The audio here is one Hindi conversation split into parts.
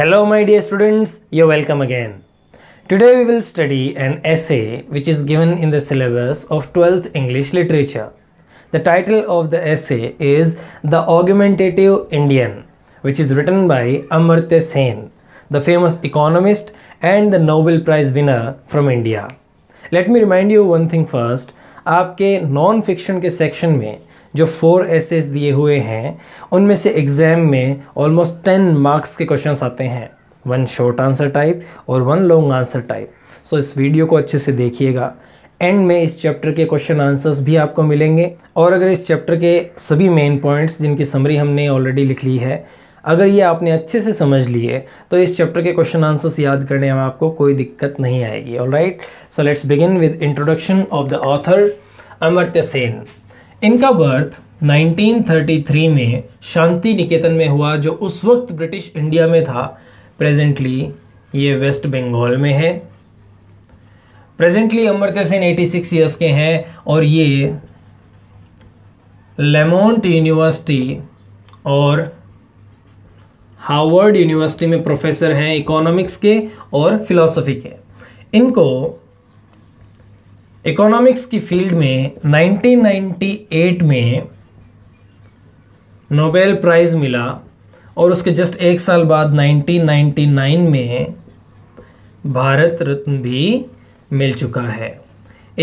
Hello my dear students, you're welcome again. Today we will study an essay which is given in the syllabus of 12th English Literature. The title of the essay is The Argumentative Indian which is written by Amartya Sen, the famous economist and the Nobel Prize winner from India. Let me remind you one thing first, आपके नॉन फिक्शन के सेक्शन में जो फोर एसेस दिए हुए हैं उनमें से एग्ज़ाम में ऑलमोस्ट टेन मार्क्स के क्वेश्चन आते हैं वन शॉर्ट आंसर टाइप और one long answer type so इस वीडियो को अच्छे से देखिएगा एंड में इस चैप्टर के क्वेश्चन आंसर्स भी आपको मिलेंगे और अगर इस चैप्टर के सभी मेन पॉइंट्स जिनकी समरी हमने ऑलरेडी लिख ली है अगर ये आपने अच्छे से समझ लिए तो इस चैप्टर के क्वेश्चन आंसर्स याद करने में आपको कोई दिक्कत नहीं आएगी all right so let's begin with introduction of the author Amartya Sen इनका बर्थ 1933 में शांति निकेतन में हुआ जो उस वक्त ब्रिटिश इंडिया में था प्रेजेंटली ये वेस्ट बंगाल में है presently Amartya Sen six years के हैं और ये लेमोंट यूनिवर्सिटी और हार्वर्ड यूनिवर्सिटी में प्रोफेसर हैं इकोनॉमिक्स के और फिलोसफी के इनको इकोनॉमिक्स की फील्ड में 1998 में नोबेल प्राइज़ मिला और उसके जस्ट एक साल बाद 1999 में भारत रत्न भी मिल चुका है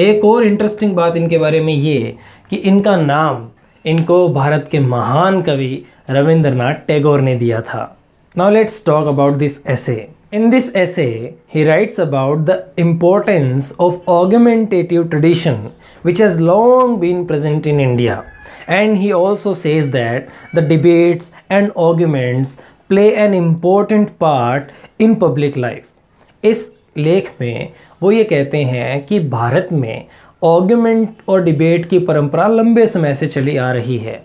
एक और इंटरेस्टिंग बात इनके बारे में ये कि इनका नाम इनको भारत के महान कवि रविंद्रनाथ टैगोर ने दिया था now let's talk about this ऐसे In this essay, he writes about the importance of argumentative tradition which has long been present in India. And he also says that the debates and arguments play an important part in public life. इस लेख में वो ये कहते हैं कि भारत में आर्ग्यूमेंट और डिबेट की परंपरा लंबे समय से चली आ रही है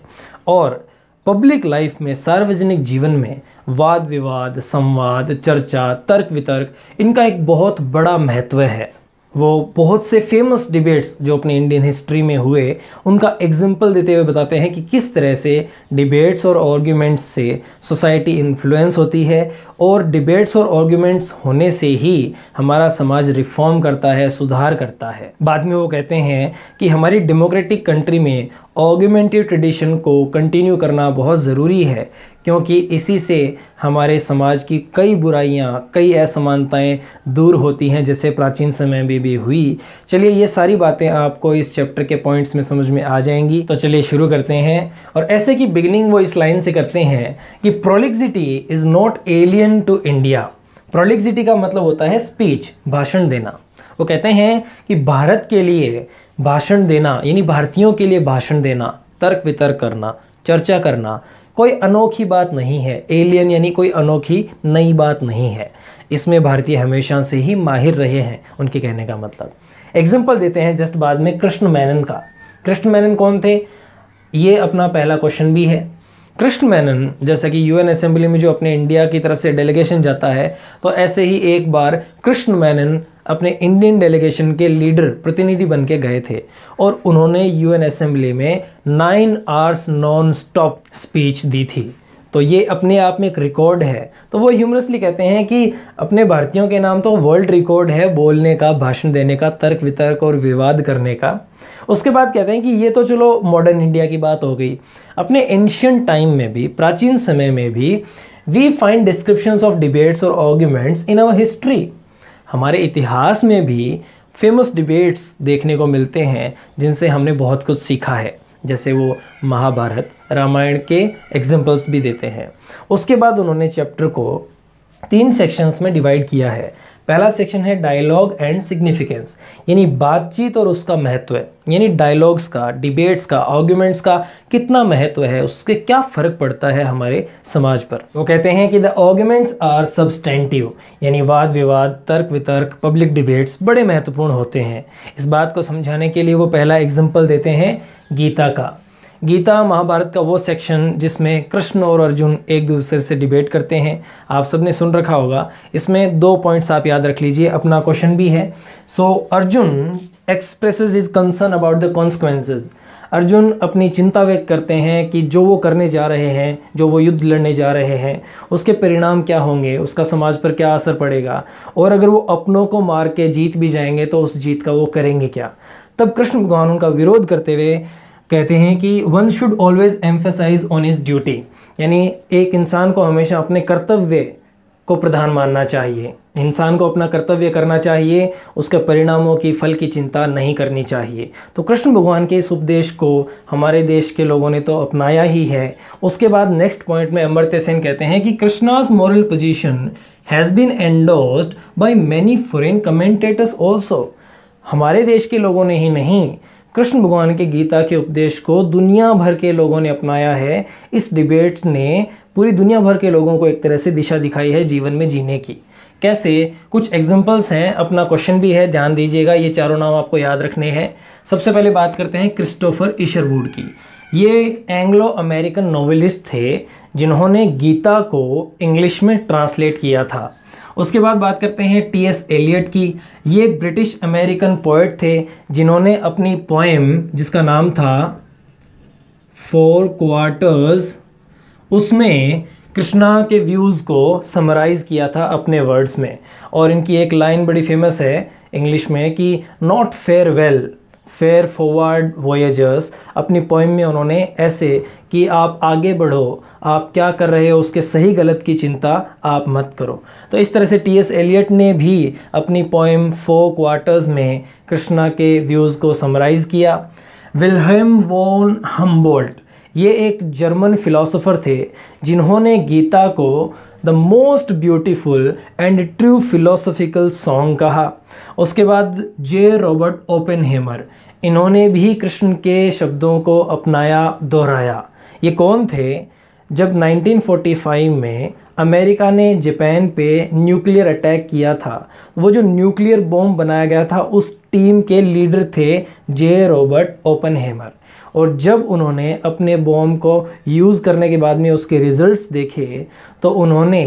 और पब्लिक लाइफ में सार्वजनिक जीवन में वाद विवाद संवाद चर्चा तर्क वितर्क इनका एक बहुत बड़ा महत्व है वो बहुत से फेमस डिबेट्स जो अपने इंडियन हिस्ट्री में हुए उनका एग्जाम्पल देते हुए बताते हैं कि किस तरह से डिबेट्स और आर्ग्यूमेंट्स से सोसाइटी इन्फ्लुएंस होती है और डिबेट्स और आर्ग्यूमेंट्स होने से ही हमारा समाज रिफॉर्म करता है सुधार करता है बाद में वो कहते हैं कि हमारी डेमोक्रेटिक कंट्री में ऑगमेंटिव ट्रेडिशन को कंटिन्यू करना बहुत ज़रूरी है क्योंकि इसी से हमारे समाज की कई बुराइयाँ कई असमानताएं दूर होती हैं जैसे प्राचीन समय में भी हुई चलिए ये सारी बातें आपको इस चैप्टर के पॉइंट्स में समझ में आ जाएंगी तो चलिए शुरू करते हैं और ऐसे की बिगिनिंग वो इस लाइन से करते हैं कि prolixity is not alien to India prolixity का मतलब होता है स्पीच भाषण देना वो कहते हैं कि भारत के लिए भाषण देना यानी भारतीयों के लिए भाषण देना तर्क वितर्क करना चर्चा करना कोई अनोखी बात नहीं है एलियन यानी कोई अनोखी नई बात नहीं है इसमें भारतीय हमेशा से ही माहिर रहे हैं उनके कहने का मतलब एग्जाम्पल देते हैं जस्ट बाद में कृष्ण मैनन का कृष्ण मैनन कौन थे ये अपना पहला क्वेश्चन भी है कृष्ण मैनन जैसा कि यूएन असेंबली में जो अपने इंडिया की तरफ से डेलीगेशन जाता है तो ऐसे ही एक बार कृष्ण मैनन अपने इंडियन डेलीगेशन के लीडर प्रतिनिधि बन के गए थे और उन्होंने यूएन असेंबली में nine hours non stop speech दी थी तो ये अपने आप में एक रिकॉर्ड है तो वो ह्यूमरसली कहते हैं कि अपने भारतीयों के नाम तो वर्ल्ड रिकॉर्ड है बोलने का भाषण देने का तर्क वितर्क और विवाद करने का उसके बाद कहते हैं कि ये तो चलो मॉडर्न इंडिया की बात हो गई अपने एंशियंट टाइम में भी प्राचीन समय में भी we find description of debates और आर्ग्यूमेंट्स इन आवर हिस्ट्री हमारे इतिहास में भी फेमस डिबेट्स देखने को मिलते हैं जिनसे हमने बहुत कुछ सीखा है जैसे वो महाभारत रामायण के एग्जाम्पल्स भी देते हैं उसके बाद उन्होंने चैप्टर को तीन सेक्शंस में डिवाइड किया है पहला सेक्शन है डायलॉग एंड सिग्निफिकेंस यानी बातचीत और उसका महत्व यानी डायलॉग्स का डिबेट्स का आर्ग्यूमेंट्स का कितना महत्व है उसके क्या फ़र्क पड़ता है हमारे समाज पर वो कहते हैं कि द आर्ग्यूमेंट्स आर सब्सटेंटिव यानी वाद विवाद तर्क वितर्क पब्लिक डिबेट्स बड़े महत्वपूर्ण होते हैं इस बात को समझाने के लिए वो पहला एग्जाम्पल देते हैं गीता का गीता महाभारत का वो सेक्शन जिसमें कृष्ण और अर्जुन एक दूसरे से डिबेट करते हैं आप सबने सुन रखा होगा इसमें दो पॉइंट्स आप याद रख लीजिए अपना क्वेश्चन भी है so so, Arjun expresses is concern about the consequences Arjun अपनी चिंता व्यक्त करते हैं कि जो वो करने जा रहे हैं जो वो युद्ध लड़ने जा रहे हैं उसके परिणाम क्या होंगे उसका समाज पर क्या असर पड़ेगा और अगर वो अपनों को मार के जीत भी जाएंगे तो उस जीत का वो करेंगे क्या तब कृष्ण भगवान उनका विरोध करते हुए कहते हैं कि one should always emphasise on is duty यानी एक इंसान को हमेशा अपने कर्तव्य को प्रधान मानना चाहिए इंसान को अपना कर्तव्य करना चाहिए उसके परिणामों की फल की चिंता नहीं करनी चाहिए तो कृष्ण भगवान के इस उपदेश को हमारे देश के लोगों ने तो अपनाया ही है उसके बाद नेक्स्ट पॉइंट में अमृत सेन कहते हैं कि Krishna's moral position has been endorsed by many foreign commentators also हमारे देश के लोगों ने ही नहीं कृष्ण भगवान के गीता के उपदेश को दुनिया भर के लोगों ने अपनाया है इस डिबेट ने पूरी दुनिया भर के लोगों को एक तरह से दिशा दिखाई है जीवन में जीने की कैसे कुछ एग्जाम्पल्स हैं अपना क्वेश्चन भी है ध्यान दीजिएगा ये चारों नाम आपको याद रखने हैं सबसे पहले बात करते हैं क्रिस्टोफर ईशरवुड की ये एंग्लो अमेरिकन नॉवेलिस्ट थे जिन्होंने गीता को इंग्लिश में ट्रांसलेट किया था उसके बाद बात करते हैं टी एस एलियट की ये एक ब्रिटिश अमेरिकन पोइट थे जिन्होंने अपनी पोएम जिसका नाम था फोर क्वार्टर्स उसमें कृष्णा के व्यूज़ को समराइज़ किया था अपने वर्ड्स में और इनकी एक लाइन बड़ी फेमस है इंग्लिश में कि not fair well fair forward voyagers अपनी पोइम में उन्होंने ऐसे कि आप आगे बढ़ो आप क्या कर रहे हो उसके सही गलत की चिंता आप मत करो तो इस तरह से टी एस एलियट ने भी अपनी पोइम फोर क्वार्टर्स में कृष्णा के व्यूज़ को समराइज़ किया विलहम वोन हम्बोल्ट ये एक जर्मन फिलोसोफर थे जिन्होंने गीता को the most beautiful and true philosophical song कहा उसके बाद जे रॉबर्ट ओपन हेमर इन्होंने भी कृष्ण के शब्दों को अपनाया दोहराया ये कौन थे जब 1945 में अमेरिका ने जापान पे न्यूक्लियर अटैक किया था वो जो न्यूक्लियर बॉम्ब बनाया गया था उस टीम के लीडर थे जे रॉबर्ट ओपन और जब उन्होंने अपने बॉम्ब को यूज़ करने के बाद में उसके रिजल्ट्स देखे तो उन्होंने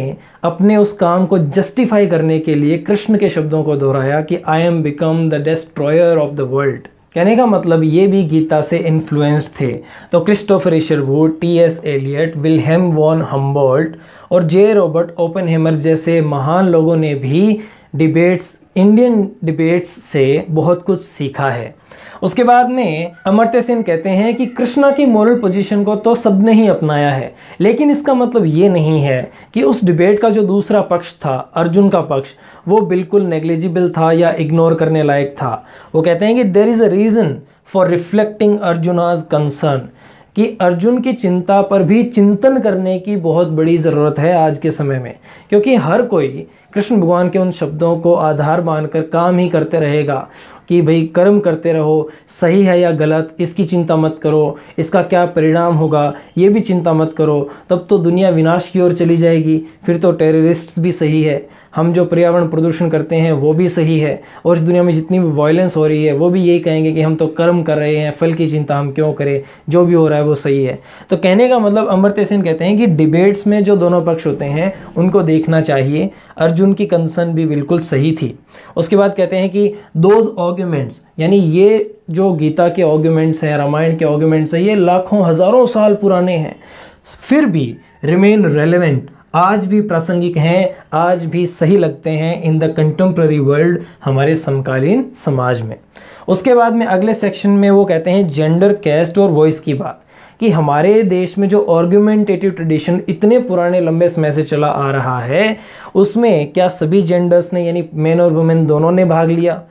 अपने उस काम को जस्टिफाई करने के लिए कृष्ण के शब्दों को दोहराया कि I am become the destroyer of the world कहने का मतलब ये भी गीता से इन्फ्लुएंस्ड थे तो Christopher Isherwood T S Eliot Wilhelm von Humboldt और जे रॉबर्ट ओपन जैसे महान लोगों ने भी डिबेट्स इंडियन डिबेट्स से बहुत कुछ सीखा है उसके बाद में अमरत्य सेन कहते हैं कि कृष्णा की मॉरल पोजीशन को तो सबने ही अपनाया है लेकिन इसका मतलब ये नहीं है कि उस डिबेट का जो दूसरा पक्ष था अर्जुन का पक्ष वो बिल्कुल नेग्लिजिबल था या इग्नोर करने लायक था वो कहते हैं कि there is a reason for reflecting Arjuna's concern कि अर्जुन की चिंता पर भी चिंतन करने की बहुत बड़ी ज़रूरत है आज के समय में क्योंकि हर कोई कृष्ण भगवान के उन शब्दों को आधार मानकर काम ही करते रहेगा कि भाई कर्म करते रहो सही है या गलत इसकी चिंता मत करो इसका क्या परिणाम होगा ये भी चिंता मत करो तब तो दुनिया विनाश की ओर चली जाएगी फिर तो टेररिस्ट्स भी सही है हम जो पर्यावरण प्रदूषण करते हैं वो भी सही है और इस दुनिया में जितनी भी वायलेंस हो रही है वो भी यही कहेंगे कि हम तो कर्म कर रहे हैं फल की चिंता हम क्यों करें जो भी हो रहा है वो सही है तो कहने का मतलब अमृत सेन कहते हैं कि डिबेट्स में जो दोनों पक्ष होते हैं उनको देखना चाहिए अर्जुन की कंसर्न भी बिल्कुल सही थी उसके बाद कहते हैं कि दोज ऑर्ग्यूमेंट्स यानी ये जो गीता के ऑर्ग्यूमेंट्स हैं रामायण के ऑर्ग्यूमेंट्स हैं ये लाखों हज़ारों साल पुराने हैं फिर भी रिमेन रेलिवेंट आज भी प्रासंगिक हैं आज भी सही लगते हैं इन द कंटेम्प्रेरी वर्ल्ड हमारे समकालीन समाज में उसके बाद में अगले सेक्शन में वो कहते हैं जेंडर कैस्ट और वॉइस की बात कि हमारे देश में जो ऑर्ग्यूमेंटेटिव ट्रेडिशन इतने पुराने लंबे समय से चला आ रहा है उसमें क्या सभी जेंडर्स ने यानी मेन और वुमेन दोनों ने भाग लिया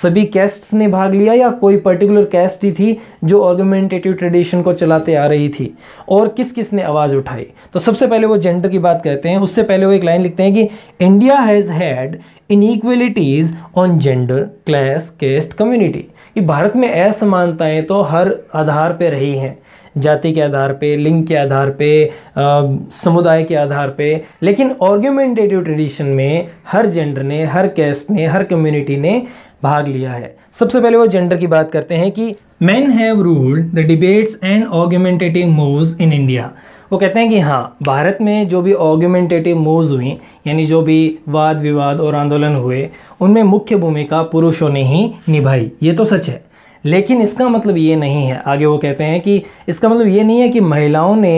सभी कैस्ट्स ने भाग लिया या कोई पर्टिकुलर कैस्ट ही थी जो ऑर्गोमेंटेटिव ट्रेडिशन को चलाते आ रही थी और किस किस ने आवाज़ उठाई तो सबसे पहले वो जेंडर की बात करते हैं उससे पहले वो एक लाइन लिखते हैं कि India has had inequalities on gender class caste community कि भारत में असमानताएं तो हर आधार पे रही हैं जाति के आधार पे लिंग के आधार पे समुदाय के आधार पे लेकिन ऑर्ग्यूमेंटेटिव ट्रेडिशन में हर जेंडर ने हर कैस्ट ने हर कम्युनिटी ने भाग लिया है सबसे पहले वो जेंडर की बात करते हैं कि man have ruled the debates and argumentative moves in India वो कहते हैं कि हाँ भारत में जो भी ऑर्ग्यूमेंटेटिव मूव्स हुई यानी जो भी वाद विवाद और आंदोलन हुए उनमें मुख्य भूमिका पुरुषों ने ही निभाई ये तो सच है लेकिन इसका मतलब ये नहीं है आगे वो कहते हैं कि इसका मतलब ये नहीं है कि महिलाओं ने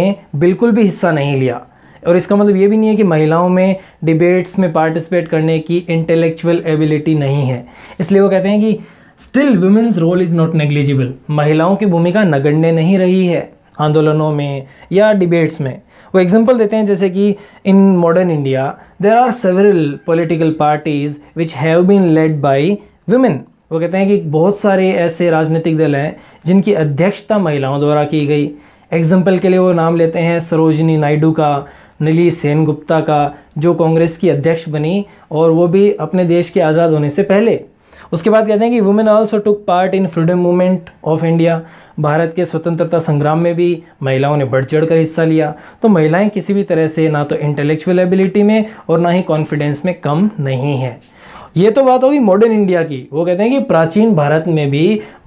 बिल्कुल भी हिस्सा नहीं लिया और इसका मतलब ये भी नहीं है कि महिलाओं में डिबेट्स में पार्टिसिपेट करने की इंटेलेक्चुअल एबिलिटी नहीं है इसलिए वो कहते हैं कि still women's role is not negligible महिलाओं की भूमिका नगण्य नहीं रही है आंदोलनों में या डिबेट्स में वो एग्जांपल देते हैं जैसे कि in modern India there are several political parties which have been led by women वो कहते हैं कि बहुत सारे ऐसे राजनीतिक दल हैं जिनकी अध्यक्षता महिलाओं द्वारा की गई एग्जाम्पल के लिए वो नाम लेते हैं सरोजिनी नायडू का नली सेन गुप्ता का जो कांग्रेस की अध्यक्ष बनी और वो भी अपने देश के आज़ाद होने से पहले उसके बाद कहते हैं कि women also took part in freedom movement of India Bharat के स्वतंत्रता संग्राम में भी महिलाओं ने बढ़ चढ़ कर हिस्सा लिया तो महिलाएं किसी भी तरह से ना तो इंटेलेक्चुअल एबिलिटी में और ना ही कॉन्फिडेंस में कम नहीं है ये तो बात होगी मॉडर्न इंडिया की वो कहते हैं कि प्राचीन भारत में भी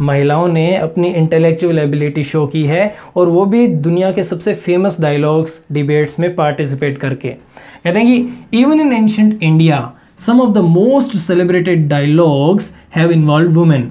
महिलाओं ने अपनी इंटेलेक्चुअल एबिलिटी शो की है और वो भी दुनिया के सबसे फेमस डायलॉग्स डिबेट्स में पार्टिसिपेट करके कहते हैं कि even in ancient India some of the most celebrated dialogues have involve women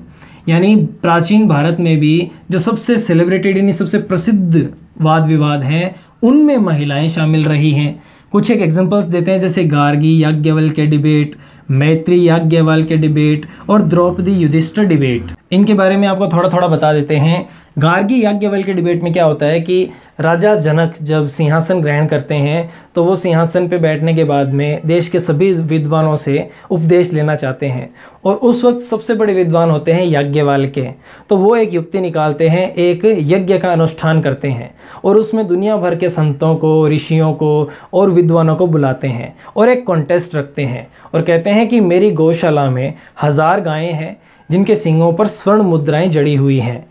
यानी प्राचीन भारत में भी जो सबसे सेलिब्रेटेड यानी सबसे प्रसिद्ध वाद विवाद हैं उनमें महिलाएं शामिल रही हैं कुछ एक एग्जांपल्स देते हैं जैसे गार्गी याज्ञवल के डिबेट मैत्री याज्ञवल के डिबेट और द्रौपदी युधिष्ठर डिबेट इनके बारे में आपको थोड़ा थोड़ा बता देते हैं गार्गी याज्ञवल के डिबेट में क्या होता है कि राजा जनक जब सिंहासन ग्रहण करते हैं तो वो सिंहासन पे बैठने के बाद में देश के सभी विद्वानों से उपदेश लेना चाहते हैं और उस वक्त सबसे बड़े विद्वान होते हैं याज्ञवाल के तो वो एक युक्ति निकालते हैं एक यज्ञ का अनुष्ठान करते हैं और उसमें दुनिया भर के संतों को ऋषियों को और विद्वानों को बुलाते हैं और एक कॉन्टेस्ट रखते हैं और कहते हैं कि मेरी गौशाला में हज़ार गायें हैं जिनके सिंगों पर स्वर्ण मुद्राएं जड़ी हुई हैं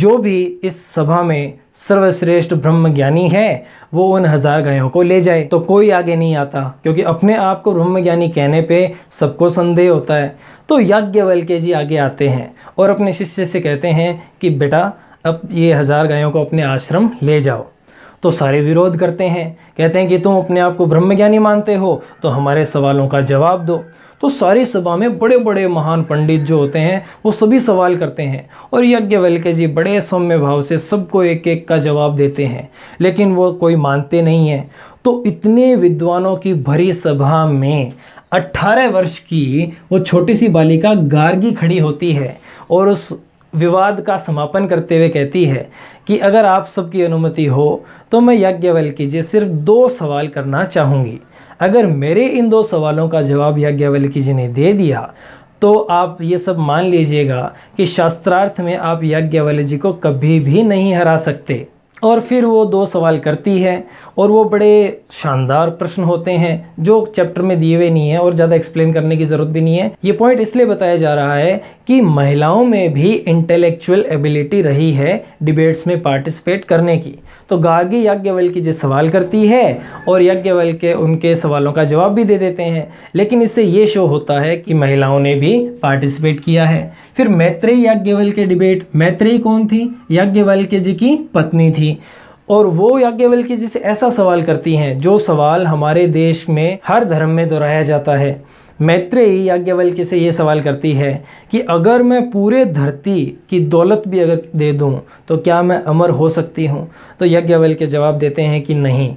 जो भी इस सभा में सर्वश्रेष्ठ ब्रह्म ज्ञानी है वो उन हज़ार गायों को ले जाए तो कोई आगे नहीं आता क्योंकि अपने आप को ब्रह्म ज्ञानी कहने पे सबको संदेह होता है तो के जी आगे आते हैं और अपने शिष्य से कहते हैं कि बेटा अब ये हज़ार गायों को अपने आश्रम ले जाओ तो सारे विरोध करते हैं कहते हैं कि तुम अपने आप को ब्रह्मज्ञानी मानते हो तो हमारे सवालों का जवाब दो तो सारी सभा में बड़े बड़े महान पंडित जो होते हैं वो सभी सवाल करते हैं और यज्ञवल्के जी बड़े सौम्य भाव से सबको एक एक का जवाब देते हैं लेकिन वो कोई मानते नहीं हैं तो इतने विद्वानों की भरी सभा में 18 वर्ष की वो छोटी सी बालिका गार्गी खड़ी होती है और उस विवाद का समापन करते हुए कहती है कि अगर आप सबकी अनुमति हो तो मैं याज्ञवल्की जी सिर्फ दो सवाल करना चाहूँगी अगर मेरे इन दो सवालों का जवाब याज्ञवल्की जी ने दे दिया तो आप ये सब मान लीजिएगा कि शास्त्रार्थ में आप याज्ञवल्य जी को कभी भी नहीं हरा सकते और फिर वो दो सवाल करती है और वो बड़े शानदार प्रश्न होते हैं जो चैप्टर में दिए हुए नहीं है और ज़्यादा एक्सप्लेन करने की ज़रूरत भी नहीं है ये पॉइंट इसलिए बताया जा रहा है कि महिलाओं में भी इंटेलेक्चुअल एबिलिटी रही है डिबेट्स में पार्टिसिपेट करने की तो गार्गी यज्ञवल की जो सवाल करती है और यज्ञवल के उनके सवालों का जवाब भी दे देते हैं लेकिन इससे ये शो होता है कि महिलाओं ने भी पार्टिसिपेट किया है फिर मैत्रेयी यज्ञवल के डिबेट मैत्रेयी कौन थी यज्ञवल के जी की पत्नी थी की और वो याज्ञवल्क्य जी से ऐसा सवाल करती हैं जो सवाल हमारे देश में हर धर्म में दोहराया जाता है मैत्रेयी याज्ञवल्क्य से ये सवाल करती है कि अगर मैं पूरे धरती की दौलत भी अगर दे दूं तो क्या मैं अमर हो सकती हूं तो यज्ञवल्क्य जवाब देते हैं कि नहीं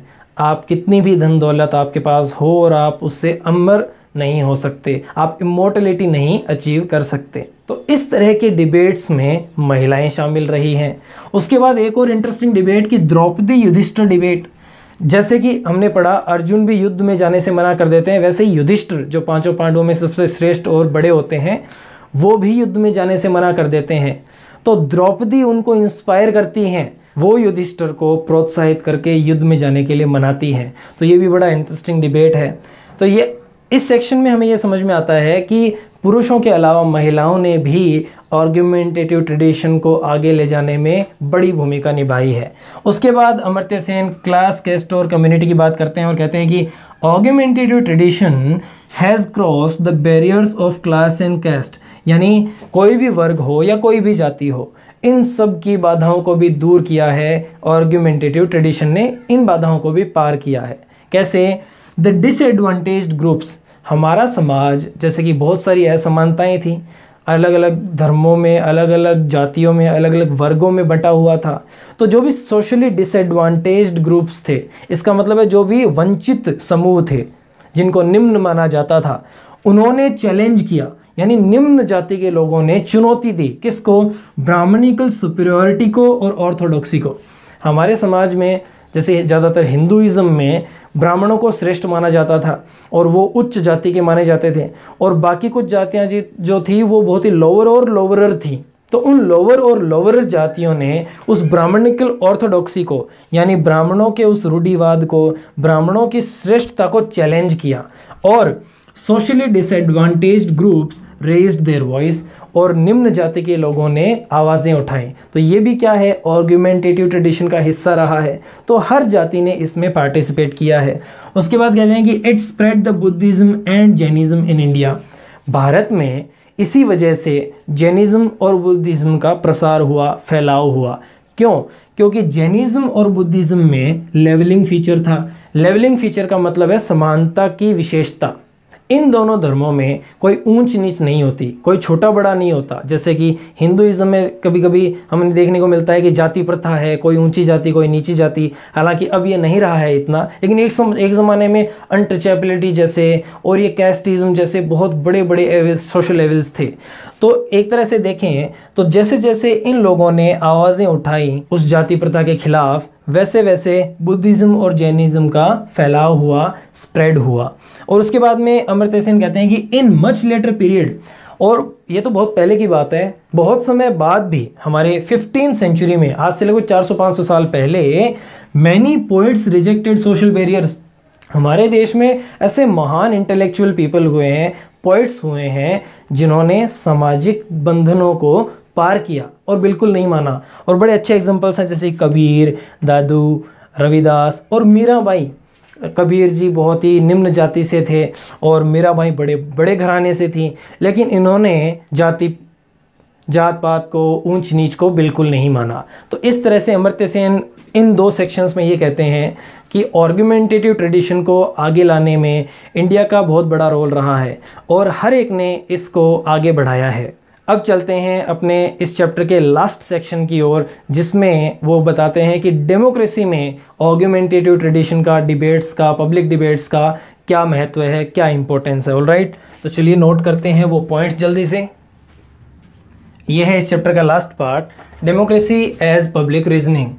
आप कितनी भी धन दौलत आपके पास हो और आप उससे अमर नहीं हो सकते आप इमोटलिटी नहीं अचीव कर सकते तो इस तरह के डिबेट्स में महिलाएं शामिल रही हैं उसके बाद एक और इंटरेस्टिंग डिबेट की द्रौपदी युधिष्ठर डिबेट जैसे कि हमने पढ़ा अर्जुन भी युद्ध में जाने से मना कर देते हैं वैसे ही युधिष्ठिर जो पांचों पांडवों में सबसे श्रेष्ठ और बड़े होते हैं वो भी युद्ध में जाने से मना कर देते हैं तो द्रौपदी उनको इंस्पायर करती हैं वो युधिष्ठर को प्रोत्साहित करके युद्ध में जाने के लिए मनाती हैं तो ये भी बड़ा इंटरेस्टिंग डिबेट है तो ये इस सेक्शन में हमें यह समझ में आता है कि पुरुषों के अलावा महिलाओं ने भी आर्ग्यूमेंटेटिव ट्रेडिशन को आगे ले जाने में बड़ी भूमिका निभाई है उसके बाद अमर्त्य सेन क्लास कैस्ट और कम्युनिटी की बात करते हैं और कहते हैं कि argumentative tradition has cross the barriers of class and caste यानी कोई भी वर्ग हो या कोई भी जाति हो इन सब की बाधाओं को भी दूर किया है ऑर्ग्यूमेंटेटिव ट्रेडिशन ने इन बाधाओं को भी पार किया है कैसे द डिसएडवांटेज ग्रुप्स हमारा समाज जैसे कि बहुत सारी असमानताएँ थीं अलग अलग धर्मों में अलग अलग जातियों में अलग अलग वर्गों में बटा हुआ था तो जो भी सोशली डिसएडवांटेज ग्रुप्स थे इसका मतलब है जो भी वंचित समूह थे जिनको निम्न माना जाता था उन्होंने चैलेंज किया यानी निम्न जाति के लोगों ने चुनौती दी किसको ब्राह्मणिकल सुपरियोरिटी को और ऑर्थोडॉक्सी को हमारे समाज में जैसे ज़्यादातर हिंदुज़म में ब्राह्मणों को श्रेष्ठ माना जाता था और वो उच्च जाति के माने जाते थे और बाकी कुछ जातियाँ जी जो थी वो बहुत ही लोअर और लोअरर थी तो उन लोअर और लोअर जातियों ने उस ब्राह्मणिकल ऑर्थोडॉक्सी को यानी ब्राह्मणों के उस रूढ़िवाद को ब्राह्मणों की श्रेष्ठता को चैलेंज किया और socially disadvantage groups raised their voice और निम्न जाति के लोगों ने आवाज़ें उठाएं तो ये भी क्या है ऑर्ग्यूमेंटेटिव ट्रेडिशन का हिस्सा रहा है तो हर जाति ने इसमें पार्टिसिपेट किया है उसके बाद कहते हैं कि it's spread the Buddhism and Jainism in India Bharat में इसी वजह से जैनिज़्म और बुद्धिज़्म का प्रसार हुआ फैलाव हुआ क्यों क्योंकि जैनिज़्म और बुद्धिज़्म में लेवलिंग फीचर था लेवलिंग फीचर का मतलब है समानता की विशेषता इन दोनों धर्मों में कोई ऊंच नीच नहीं होती कोई छोटा बड़ा नहीं होता जैसे कि हिंदुज़म में कभी कभी हमें देखने को मिलता है कि जाति प्रथा है कोई ऊंची जाति कोई नीची जाति हालांकि अब ये नहीं रहा है इतना लेकिन एक सम, एक ज़माने में अनटचेबिलिटी जैसे और ये कैस्टिज़म जैसे बहुत बड़े बड़े एवल्स सोशल एवल्स थे तो एक तरह से देखें तो जैसे जैसे इन लोगों ने आवाज़ें उठाई उस जाति प्रथा के खिलाफ वैसे वैसे बुद्धिज़्म और जैनिज़्म का फैलाव हुआ स्प्रेड हुआ और उसके बाद में अमृत सेन कहते हैं कि इन मच लेटर पीरियड और ये तो बहुत पहले की बात है बहुत समय बाद भी हमारे फिफ्टीन सेंचुरी में आज से लगभग 400-500 साल पहले many poets rejected social barriers हमारे देश में ऐसे महान इंटेलेक्चुअल पीपल हुए हैं पोइट्स हुए हैं जिन्होंने सामाजिक बंधनों को पार किया और बिल्कुल नहीं माना और बड़े अच्छे एग्जाम्पल्स हैं जैसे कबीर दादू रविदास और मीराबाई कबीर जी बहुत ही निम्न जाति से थे और मीराबाई बड़े बड़े घराने से थी लेकिन इन्होंने जाति जात पात को ऊंच नीच को बिल्कुल नहीं माना तो इस तरह से अमर्त्य सेन इन दो सेक्शंस में ये कहते हैं कि ऑर्गूमेंटेटिव ट्रेडिशन को आगे लाने में इंडिया का बहुत बड़ा रोल रहा है और हर एक ने इसको आगे बढ़ाया है अब चलते हैं अपने इस चैप्टर के लास्ट सेक्शन की ओर जिसमें वो बताते हैं कि डेमोक्रेसी में ऑर्ग्यूमेंटेटिव ट्रेडिशन का डिबेट्स का पब्लिक डिबेट्स का क्या महत्व है क्या इंपॉर्टेंस है ऑल राइट right? तो चलिए नोट करते हैं वो पॉइंट्स जल्दी से यह है इस चैप्टर का last part democracy as public reasoning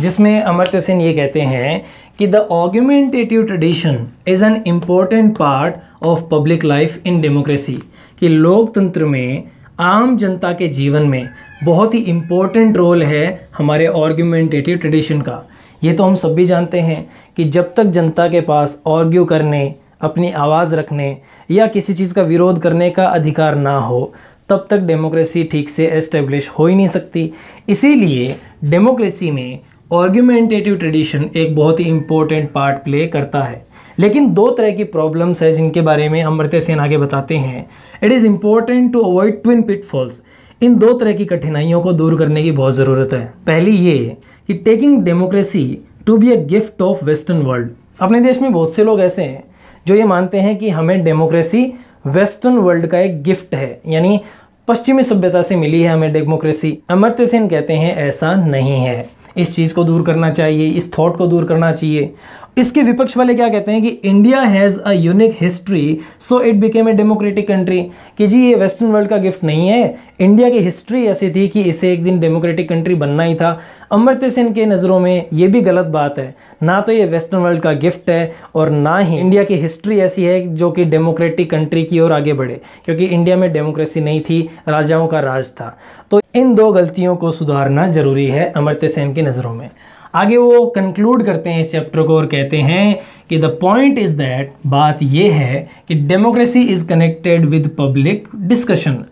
जिसमें अमरत्य सेन ये कहते हैं कि the argumentative tradition is an important part of public life in democracy कि लोकतंत्र में आम जनता के जीवन में बहुत ही इम्पोर्टेंट रोल है हमारे ऑर्ग्यूमेंटेटिव ट्रेडिशन का ये तो हम सब भी जानते हैं कि जब तक जनता के पास ऑर्ग्यू करने अपनी आवाज़ रखने या किसी चीज़ का विरोध करने का अधिकार ना हो तब तक डेमोक्रेसी ठीक से एस्टेब्लिश हो ही नहीं सकती इसीलिए डेमोक्रेसी में ऑर्ग्यूमेंटेटिव ट्रेडिशन एक बहुत ही इम्पोर्टेंट पार्ट प्ले करता है लेकिन दो तरह की प्रॉब्लम्स है जिनके बारे में अमृत सेन आगे बताते हैं it is important to avoid twin pitfalls इन दो तरह की कठिनाइयों को दूर करने की बहुत ज़रूरत है पहली ये कि taking democracy to be a gift of western world अपने देश में बहुत से लोग ऐसे हैं जो ये मानते हैं कि हमें डेमोक्रेसी वेस्टर्न वर्ल्ड का एक गिफ्ट है यानी पश्चिमी सभ्यता से मिली है हमें डेमोक्रेसी अमृत सेन कहते हैं ऐसा नहीं है इस चीज़ को दूर करना चाहिए इस थॉट को दूर करना चाहिए इसके विपक्ष वाले क्या कहते हैं कि India has a unique history so it became a democratic country कि जी ये वेस्टर्न वर्ल्ड का गिफ्ट नहीं है इंडिया की हिस्ट्री ऐसी थी कि इसे एक दिन डेमोक्रेटिक कंट्री बनना ही था अमृत सेन के नज़रों में ये भी गलत बात है ना तो ये वेस्टर्न वर्ल्ड का गिफ्ट है और ना ही इंडिया की हिस्ट्री ऐसी है जो कि डेमोक्रेटिक कंट्री की ओर आगे बढ़े क्योंकि इंडिया में डेमोक्रेसी नहीं थी राजाओं का राज था तो इन दो गलतियों को सुधारना ज़रूरी है अमृत सेन की नज़रों में आगे वो कंक्लूड करते हैं इस चैप्टर को और कहते हैं कि द पॉइंट इज़ दैट बात यह है कि democracy is connected with public discussion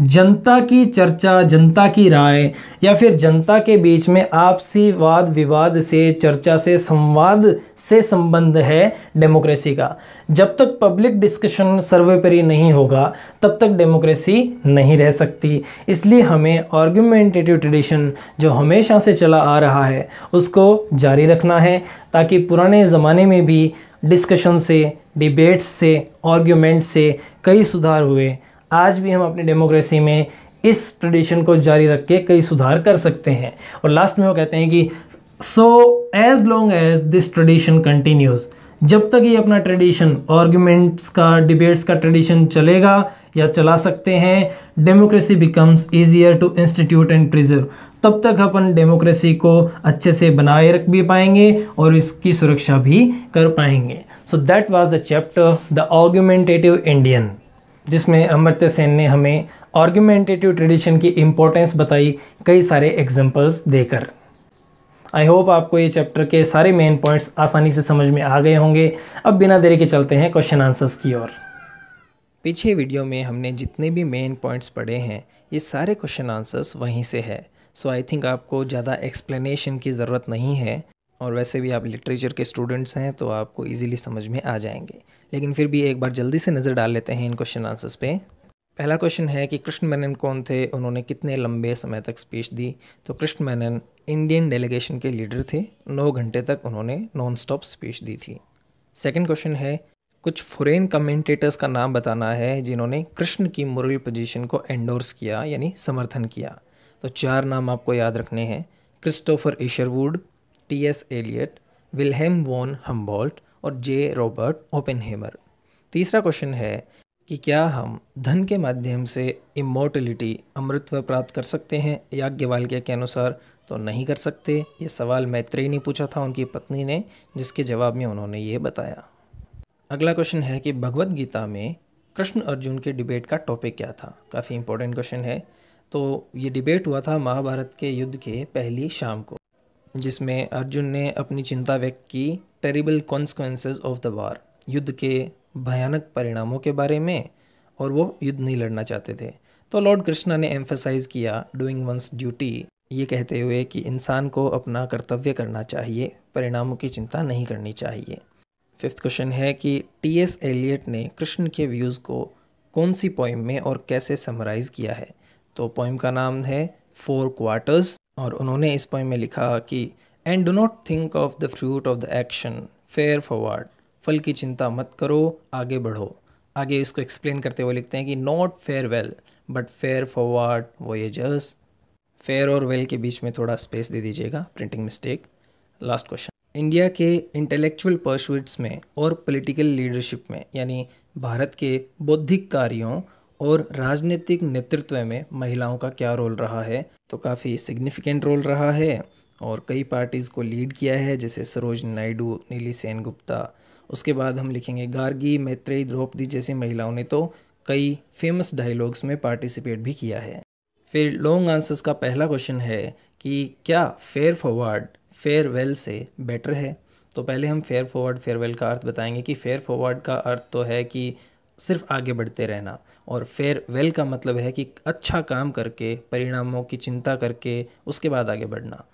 जनता की चर्चा जनता की राय या फिर जनता के बीच में आपसी वाद विवाद से चर्चा से संवाद से संबंध है डेमोक्रेसी का जब तक पब्लिक डिस्कशन सर्वोपरि नहीं होगा तब तक डेमोक्रेसी नहीं रह सकती इसलिए हमें आर्ग्यूमेंटेटिव ट्रेडिशन जो हमेशा से चला आ रहा है उसको जारी रखना है ताकि पुराने ज़माने में भी डिस्कशन से डिबेट्स से आर्ग्यूमेंट से कई सुधार हुए आज भी हम अपनी डेमोक्रेसी में इस ट्रेडिशन को जारी रख के कई सुधार कर सकते हैं और लास्ट में वो कहते हैं कि so as long as this tradition continues जब तक ये अपना ट्रेडिशन आर्ग्यूमेंट्स का डिबेट्स का ट्रेडिशन चलेगा या चला सकते हैं democracy becomes easier to institute and preserve तब तक अपन डेमोक्रेसी को अच्छे से बनाए रख भी पाएंगे और इसकी सुरक्षा भी कर पाएंगे so that was the chapter the argumentative Indian जिसमें अमृत सेन ने हमें आर्ग्यूमेंटेटिव ट्रेडिशन की इम्पोर्टेंस बताई कई सारे एग्जाम्पल्स देकर आई होप आपको ये चैप्टर के सारे मेन पॉइंट्स आसानी से समझ में आ गए होंगे अब बिना देरी के चलते हैं क्वेश्चन आंसर्स की ओर पीछे वीडियो में हमने जितने भी मेन पॉइंट्स पढ़े हैं ये सारे क्वेश्चन आंसर्स वहीं से है सो आई थिंक आपको ज़्यादा एक्सप्लेनेशन की ज़रूरत नहीं है और वैसे भी आप लिटरेचर के स्टूडेंट्स हैं तो आपको इजीली समझ में आ जाएंगे लेकिन फिर भी एक बार जल्दी से नज़र डाल लेते हैं इन क्वेश्चन आंसर्स पे पहला क्वेश्चन है कि कृष्ण मेनन कौन थे उन्होंने कितने लंबे समय तक स्पीच दी तो कृष्ण मेनन इंडियन डेलीगेशन के लीडर थे नौ घंटे तक उन्होंने नॉन स्टॉप स्पीच दी थी सेकेंड क्वेश्चन है कुछ फॉरेन कमेंटेटर्स का नाम बताना है जिन्होंने कृष्ण की मुरल पोजीशन को एंडोर्स किया यानी समर्थन किया तो चार नाम आपको याद रखने हैं Christopher Isherwood T S Eliot Wilhelm von Humboldt और जे रॉबर्ट ओपेनहेमर तीसरा क्वेश्चन है कि क्या हम धन के माध्यम से इमोर्टिलिटी अमृतत्व प्राप्त कर सकते हैं याज्ञवाल्क्य के अनुसार तो नहीं कर सकते ये सवाल मैत्रेय ने पूछा था उनकी पत्नी ने जिसके जवाब में उन्होंने ये बताया अगला क्वेश्चन है कि भगवत गीता में कृष्ण अर्जुन के डिबेट का टॉपिक क्या था काफ़ी इंपॉर्टेंट क्वेश्चन है तो ये डिबेट हुआ था महाभारत के युद्ध के पहली शाम को जिसमें अर्जुन ने अपनी चिंता व्यक्त की terrible consequences of the war युद्ध के भयानक परिणामों के बारे में और वो युद्ध नहीं लड़ना चाहते थे तो लॉर्ड कृष्णा ने एम्फेसाइज किया डूइंग वंस ड्यूटी ये कहते हुए कि इंसान को अपना कर्तव्य करना चाहिए परिणामों की चिंता नहीं करनी चाहिए फिफ्थ क्वेश्चन है कि टी एस एलियट ने कृष्ण के व्यूज़ को कौन सी पोइम में और कैसे समराइज़ किया है तो पोइम का नाम है फोर क्वार्टर्स और उन्होंने इस पॉइंट में लिखा कि and do not think of the fruit of the action fare forward फल की चिंता मत करो आगे बढ़ो आगे इसको एक्सप्लेन करते हुए लिखते हैं कि not fair well but fare forward वो ये जस्ट फेयर और वेल के बीच में थोड़ा स्पेस दे दीजिएगा printing mistake last question India के इंटेलेक्चुअल पर्सुइट्स में और पॉलिटिकल लीडरशिप में यानी भारत के बौद्धिक कार्यों और राजनीतिक नेतृत्व में महिलाओं का क्या रोल रहा है तो काफ़ी सिग्निफिकेंट रोल रहा है और कई पार्टीज़ को लीड किया है जैसे सरोज नायडू नीली सेन गुप्ता उसके बाद हम लिखेंगे गार्गी मैत्रेयी द्रौपदी जैसी महिलाओं ने तो कई फेमस डायलॉग्स में पार्टिसिपेट भी किया है फिर लॉन्ग आंसर्स का पहला क्वेश्चन है कि क्या फेयर फॉरवर्ड फेयरवेल से बेटर है तो पहले हम फेयर फॉरवर्ड फेयरवेल का अर्थ बताएंगे कि फेयर फॉरवर्ड का अर्थ तो है कि सिर्फ आगे बढ़ते रहना और फेयर वेल का मतलब है कि अच्छा काम करके परिणामों की चिंता करके उसके बाद आगे बढ़ना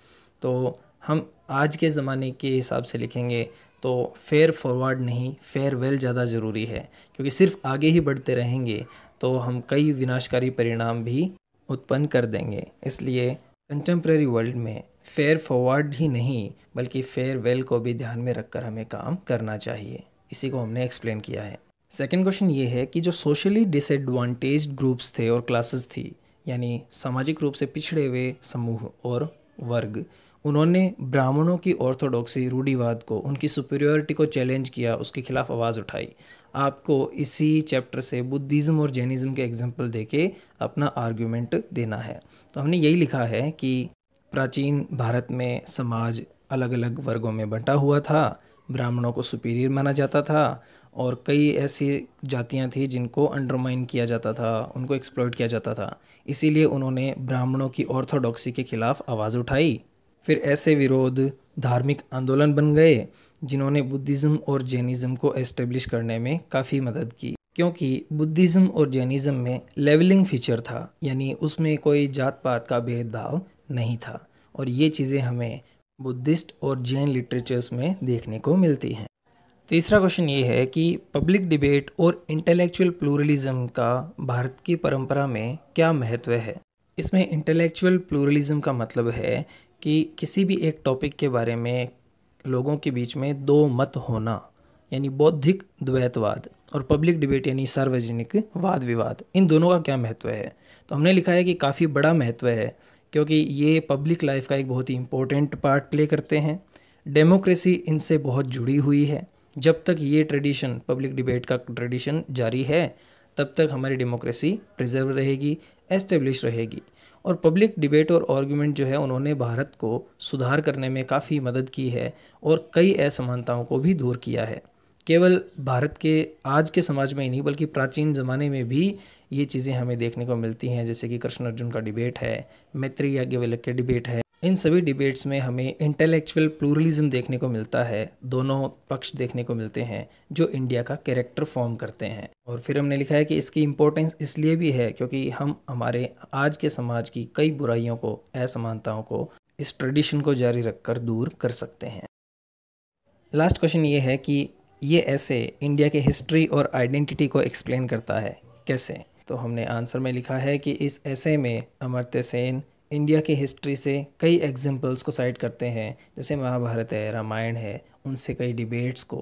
तो हम आज के ज़माने के हिसाब से लिखेंगे तो फेयर फॉरवर्ड नहीं फेयर वेल ज़्यादा ज़रूरी है क्योंकि सिर्फ आगे ही बढ़ते रहेंगे तो हम कई विनाशकारी परिणाम भी उत्पन्न कर देंगे इसलिए कंटेम्प्रेरी वर्ल्ड में फेयर फॉरवर्ड ही नहीं बल्कि फेयर वेल को भी ध्यान में रखकर हमें काम करना चाहिए इसी को हमने एक्सप्लेन किया है सेकेंड क्वेश्चन ये है कि जो सोशली डिसएडवांटेज ग्रुप्स थे और क्लासेस थी यानी सामाजिक रूप से पिछड़े हुए समूह और वर्ग उन्होंने ब्राह्मणों की ऑर्थोडॉक्सी रूढ़ीवाद को उनकी सुपेरियोरिटी को चैलेंज किया उसके खिलाफ आवाज़ उठाई आपको इसी चैप्टर से बुद्धिज़्म और जैनिज़्म के एग्जाम्पल देके अपना आर्ग्यूमेंट देना है तो हमने यही लिखा है कि प्राचीन भारत में समाज अलग अलग वर्गों में बंटा हुआ था ब्राह्मणों को सुपीरियर माना जाता था और कई ऐसी जातियां थी जिनको अंडरमाइन किया जाता था उनको एक्सप्लोइट किया जाता था इसीलिए उन्होंने ब्राह्मणों की ऑर्थोडॉक्सी के खिलाफ आवाज़ उठाई फिर ऐसे विरोध धार्मिक आंदोलन बन गए जिन्होंने बुद्धिज़्म और जैनिज़्म को एस्टेब्लिश करने में काफ़ी मदद की क्योंकि बुद्धिज़्म और जैनिज़्म में लेवलिंग फीचर था यानी उसमें कोई जात पात का भेदभाव नहीं था और ये चीज़ें हमें बुद्धिस्ट और जैन लिटरेचर्स में देखने को मिलती हैं तीसरा क्वेश्चन ये है कि पब्लिक डिबेट और इंटेलेक्चुअल प्लूरलिज्म का भारत की परंपरा में क्या महत्व है इसमें इंटेलेक्चुअल प्लूरलिज्म का मतलब है कि किसी भी एक टॉपिक के बारे में लोगों के बीच में दो मत होना यानी बौद्धिक द्वैतवाद और पब्लिक डिबेट यानी सार्वजनिक वाद विवाद इन दोनों का क्या महत्व है तो हमने लिखा है कि काफ़ी बड़ा महत्व है क्योंकि ये पब्लिक लाइफ का एक बहुत ही इम्पोर्टेंट पार्ट प्ले करते हैं डेमोक्रेसी इनसे बहुत जुड़ी हुई है जब तक ये ट्रेडिशन पब्लिक डिबेट का ट्रेडिशन जारी है तब तक हमारी डेमोक्रेसी प्रिजर्व रहेगी एस्टेब्लिश रहेगी और पब्लिक डिबेट और आर्गूमेंट जो है उन्होंने भारत को सुधार करने में काफ़ी मदद की है और कई असमानताओं को भी दूर किया है केवल भारत के आज के समाज में ही नहीं बल्कि प्राचीन ज़माने में भी ये चीज़ें हमें देखने को मिलती हैं जैसे कि कृष्ण अर्जुन का डिबेट है मैत्री याज्ञवल्क के डिबेट है इन सभी डिबेट्स में हमें इंटेलेक्चुअल प्लूरलिज्म देखने को मिलता है दोनों पक्ष देखने को मिलते हैं जो इंडिया का कैरेक्टर फॉर्म करते हैं और फिर हमने लिखा है कि इसकी इम्पोर्टेंस इसलिए भी है क्योंकि हम हमारे आज के समाज की कई बुराइयों को असमानताओं को इस ट्रेडिशन को जारी रखकर दूर कर सकते हैं लास्ट क्वेश्चन ये है कि ये ऐसे इंडिया के हिस्ट्री और आइडेंटिटी को एक्सप्लेन करता है कैसे तो हमने आंसर में लिखा है कि इस ऐसे में अमर्त्य सेन इंडिया की हिस्ट्री से कई एग्जाम्पल्स को साइड करते हैं जैसे महाभारत है रामायण है उनसे कई डिबेट्स को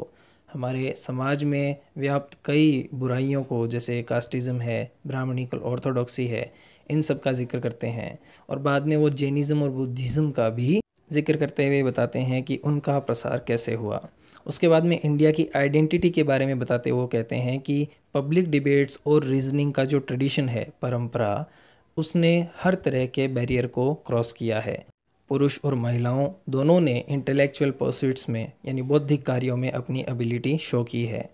हमारे समाज में व्याप्त कई बुराइयों को जैसे कास्टिज़म है ब्राह्मणिकल ऑर्थोडॉक्सी है इन सब का जिक्र करते हैं और बाद में वो जैनिज़्म और बुद्धिज़्म का भी जिक्र करते हुए बताते हैं कि उनका प्रसार कैसे हुआ उसके बाद में इंडिया की आइडेंटिटी के बारे में बताते हुए कहते हैं कि पब्लिक डिबेट्स और रीजनिंग का जो ट्रेडिशन है परंपरा उसने हर तरह के बैरियर को क्रॉस किया है पुरुष और महिलाओं दोनों ने इंटेलेक्चुअल पर्सिट्स में यानी बौद्धिक कार्यों में अपनी एबिलिटी शो की है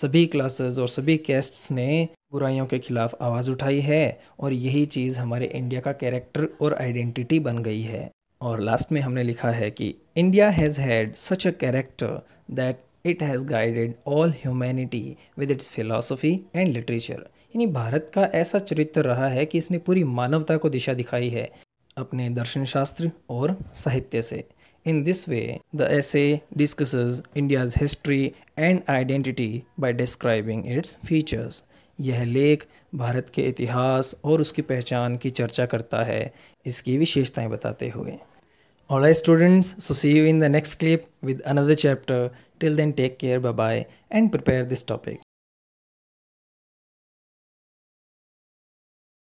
सभी क्लासेस और सभी कैस्ट्स ने बुराइयों के खिलाफ आवाज़ उठाई है और यही चीज़ हमारे इंडिया का कैरेक्टर और आइडेंटिटी बन गई है और लास्ट में हमने लिखा है कि India has had such a character that it has guided all humanity with its philosophy and literature यानी भारत का ऐसा चरित्र रहा है कि इसने पूरी मानवता को दिशा दिखाई है अपने दर्शन शास्त्र और साहित्य से in this way the essay discuss India's history and identity by describing its features यह लेख भारत के इतिहास और उसकी पहचान की चर्चा करता है इसकी विशेषताएं बताते हुए all I students so see you in the next clip with another chapter till then take care bye bye and prepare this topic